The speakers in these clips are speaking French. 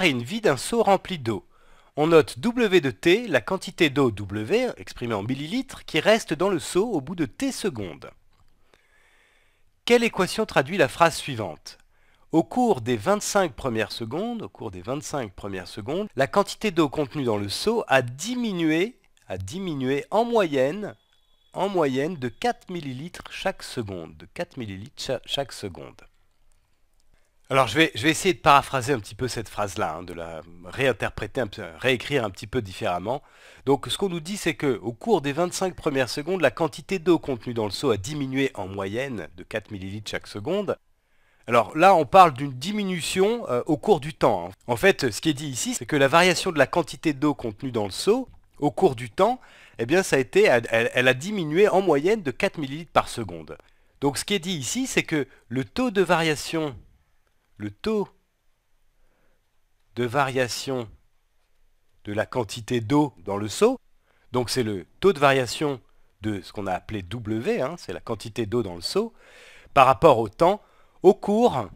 une vide un seau rempli d'eau. On note W de T, la quantité d'eau W, exprimée en millilitres, qui reste dans le seau au bout de T secondes. Quelle équation traduit la phrase suivante au cours des 25 premières secondes, au cours des 25 premières secondes, la quantité d'eau contenue dans le seau a diminué, diminué en moyenne, en moyenne de 4 millilitres 4 ml chaque seconde. Alors je vais, essayer de paraphraser un petit peu cette phrase-là, hein, de la réinterpréter, réécrire un petit peu différemment. Donc ce qu'on nous dit, c'est que au cours des 25 premières secondes, la quantité d'eau contenue dans le seau a diminué en moyenne de 4 ml chaque seconde. Alors là, on parle d'une diminution euh, au cours du temps. Hein. En fait, ce qui est dit ici, c'est que la variation de la quantité d'eau contenue dans le seau au cours du temps, eh bien, ça a été, elle, elle a diminué en moyenne de 4 ml par seconde. Donc ce qui est dit ici, c'est que le taux de variation le taux de variation de la quantité d'eau dans le seau. Donc c'est le taux de variation de ce qu'on a appelé W, hein, c'est la quantité d'eau dans le seau, par rapport au temps au cours,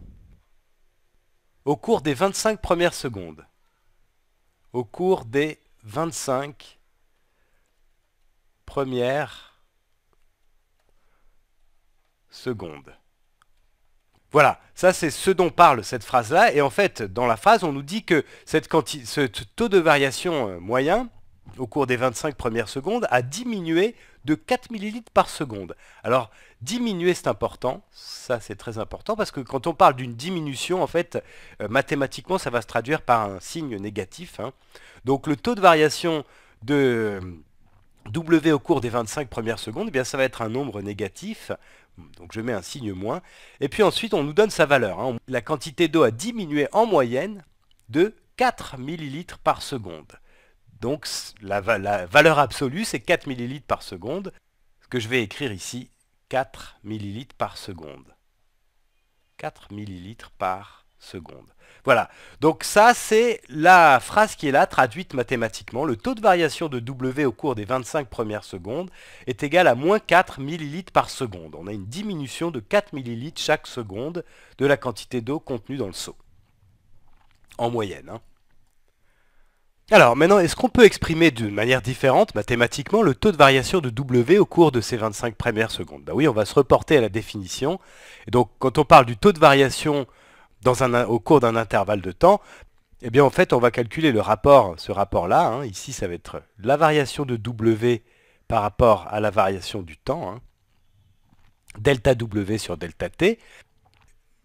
au cours des 25 premières secondes. Au cours des 25 premières secondes. Voilà, ça c'est ce dont parle cette phrase-là. Et en fait, dans la phrase, on nous dit que cette ce taux de variation euh, moyen au cours des 25 premières secondes a diminué de 4 millilitres par seconde. Alors, diminuer, c'est important. Ça, c'est très important parce que quand on parle d'une diminution, en fait, euh, mathématiquement, ça va se traduire par un signe négatif. Hein. Donc, le taux de variation de euh, W au cours des 25 premières secondes, eh bien ça va être un nombre négatif, donc je mets un signe moins, et puis ensuite on nous donne sa valeur. Hein. La quantité d'eau a diminué en moyenne de 4 millilitres par seconde. Donc la, valeur absolue c'est 4 millilitres par seconde, ce que je vais écrire ici, 4 millilitres par seconde. 4 millilitres par secondes. Voilà, donc ça c'est la phrase qui est là, traduite mathématiquement. Le taux de variation de W au cours des 25 premières secondes est égal à moins 4 millilitres par seconde. On a une diminution de 4 millilitres chaque seconde de la quantité d'eau contenue dans le seau. En moyenne. Hein. Alors maintenant, est-ce qu'on peut exprimer d'une manière différente, mathématiquement, le taux de variation de W au cours de ces 25 premières secondes Ben oui, on va se reporter à la définition. donc quand on parle du taux de variation un, au cours d'un intervalle de temps, eh bien en fait on va calculer le rapport, ce rapport-là, hein, ici ça va être la variation de W par rapport à la variation du temps, hein, delta W sur delta T.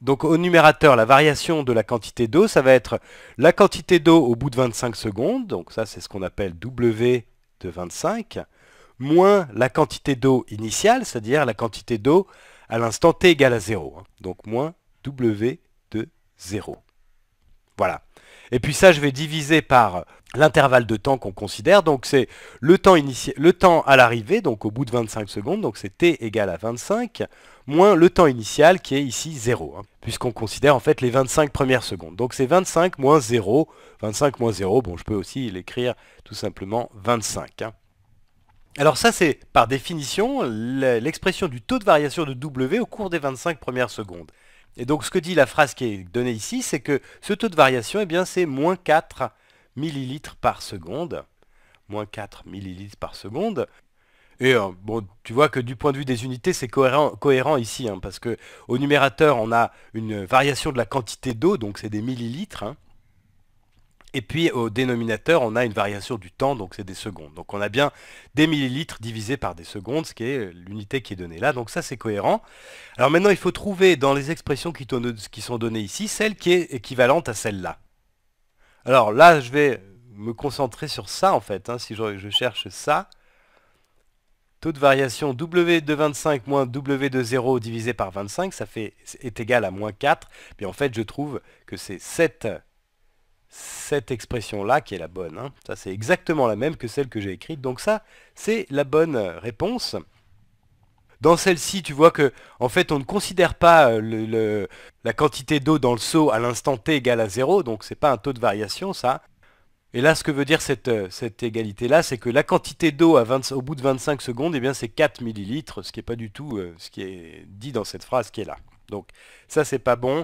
Donc au numérateur, la variation de la quantité d'eau, ça va être la quantité d'eau au bout de 25 secondes, donc ça c'est ce qu'on appelle W de 25, moins la quantité d'eau initiale, c'est-à-dire la quantité d'eau à l'instant t égale à 0, hein, donc moins W 0. Voilà. Et puis ça, je vais diviser par l'intervalle de temps qu'on considère. Donc c'est le temps, le temps à l'arrivée, donc au bout de 25 secondes, donc c'est t égale à 25, moins le temps initial qui est ici 0, hein, puisqu'on considère en fait les 25 premières secondes. Donc c'est 25 moins 0, 25 moins 0, bon je peux aussi l'écrire tout simplement 25. Hein. Alors ça c'est par définition l'expression du taux de variation de W au cours des 25 premières secondes. Et donc ce que dit la phrase qui est donnée ici, c'est que ce taux de variation, eh bien, c'est moins 4 millilitres par seconde. Moins 4 millilitres par seconde. Et euh, bon, tu vois que du point de vue des unités, c'est cohérent, ici, hein, parce que au numérateur, on a une variation de la quantité d'eau, donc c'est des millilitres. Hein. Et puis au dénominateur, on a une variation du temps, donc c'est des secondes. Donc on a bien des millilitres divisés par des secondes, ce qui est l'unité qui est donnée là. Donc ça c'est cohérent. Alors maintenant il faut trouver dans les expressions qui, sont données ici, celle qui est équivalente à celle-là. Alors là je vais me concentrer sur ça en fait, hein, si je, cherche ça. Taux de variation W de 25 moins W de 0 divisé par 25, ça fait, est égal à moins 4. Mais en fait je trouve que c'est 7 cette expression-là qui est la bonne. Hein. Ça, c'est exactement la même que celle que j'ai écrite. Donc ça, c'est la bonne euh, réponse. Dans celle-ci, tu vois que, en fait, on ne considère pas euh, la quantité d'eau dans le seau à l'instant t égale à 0, donc c'est pas un taux de variation, ça. Et là, ce que veut dire cette, euh, égalité-là, c'est que la quantité d'eau au bout de 25 secondes, eh bien, c'est 4 millilitres, ce qui n'est pas du tout ce qui est dit dans cette phrase qui est là. Donc ça, c'est pas bon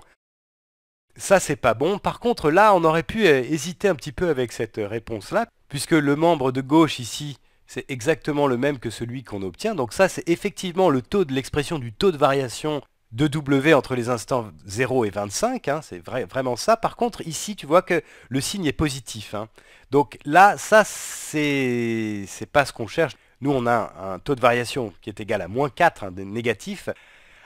ça c'est pas bon. Par contre, là, on aurait pu euh, hésiter un petit peu avec cette euh, réponse-là, puisque le membre de gauche ici, c'est exactement le même que celui qu'on obtient. Donc ça, c'est effectivement le taux de l'expression du taux de variation de W entre les instants 0 et 25, hein, c'est vraiment ça. Par contre, ici, tu vois que le signe est positif. Hein. Donc là, ça, c'est pas ce qu'on cherche. Nous, on a un, taux de variation qui est égal à moins 4, négatif.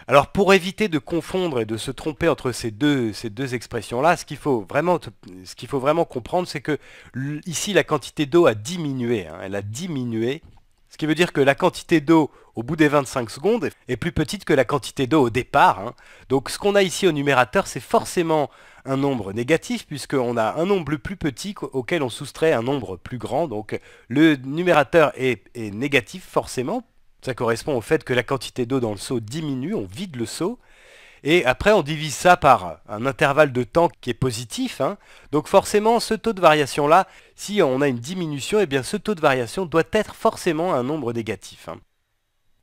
Alors pour éviter de confondre et de se tromper entre ces deux, ces deux expressions-là, ce qu'il faut, faut, vraiment comprendre, c'est que ici la quantité d'eau a diminué. Hein. elle a diminué. Ce qui veut dire que la quantité d'eau au bout des 25 secondes est plus petite que la quantité d'eau au départ. Hein. Donc ce qu'on a ici au numérateur, c'est forcément un nombre négatif, puisqu'on a un nombre plus petit auquel on soustrait un nombre plus grand. Donc le numérateur est négatif forcément, ça correspond au fait que la quantité d'eau dans le seau diminue, on vide le seau, et après, on divise ça par un intervalle de temps qui est positif. Hein. Donc forcément, ce taux de variation-là, si on a une diminution, eh bien ce taux de variation doit être forcément un nombre négatif. Hein.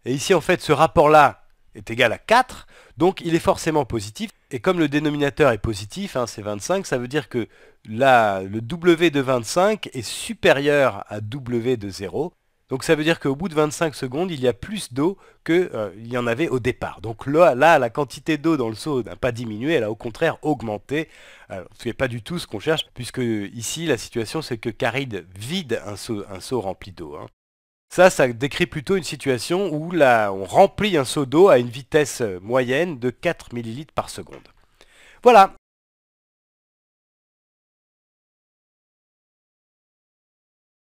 Et ici, en fait, ce rapport-là est égal à 4, donc il est forcément positif. Et comme le dénominateur est positif, hein, c'est 25, ça veut dire que le W de 25 est supérieur à W de 0, donc ça veut dire qu'au bout de 25 secondes, il y a plus d'eau qu'il euh, y en avait au départ. Donc là, là la quantité d'eau dans le seau n'a pas diminué, elle a au contraire augmenté. Ce ce n'est pas du tout ce qu'on cherche, puisque ici, la situation, c'est que Caride vide un seau, rempli d'eau. Hein. Ça, ça décrit plutôt une situation où on remplit un seau d'eau à une vitesse euh, moyenne de 4 ml par seconde. Voilà,